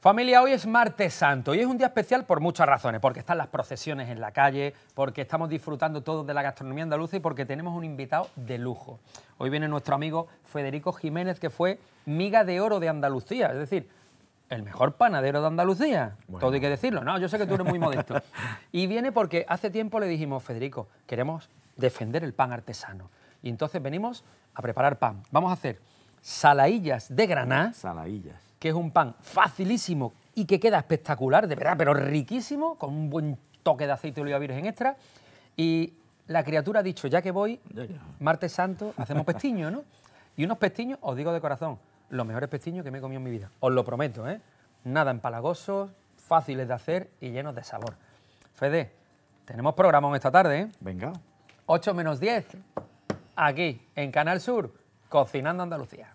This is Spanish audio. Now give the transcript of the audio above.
Familia, hoy es martes santo y es un día especial por muchas razones, porque están las procesiones en la calle, porque estamos disfrutando todos de la gastronomía andaluza y porque tenemos un invitado de lujo. Hoy viene nuestro amigo Federico Jiménez, que fue miga de oro de Andalucía, es decir, el mejor panadero de Andalucía. Todo hay que decirlo, ¿no? Yo sé que tú eres muy modesto. Y viene porque hace tiempo le dijimos, Federico, queremos defender el pan artesano. Y entonces venimos a preparar pan. Vamos a hacer salaillas de graná. Salaillas que es un pan facilísimo y que queda espectacular, de verdad, pero riquísimo, con un buen toque de aceite de oliva virgen extra. Y la criatura ha dicho, ya que voy, martes santo, hacemos pestiño, ¿no? Y unos pestiños, os digo de corazón, los mejores pestiños que me he comido en mi vida. Os lo prometo, ¿eh? Nada empalagosos, fáciles de hacer y llenos de sabor. Fede, tenemos programa esta tarde, ¿eh? Venga. 8 menos 10, aquí, en Canal Sur, Cocinando Andalucía.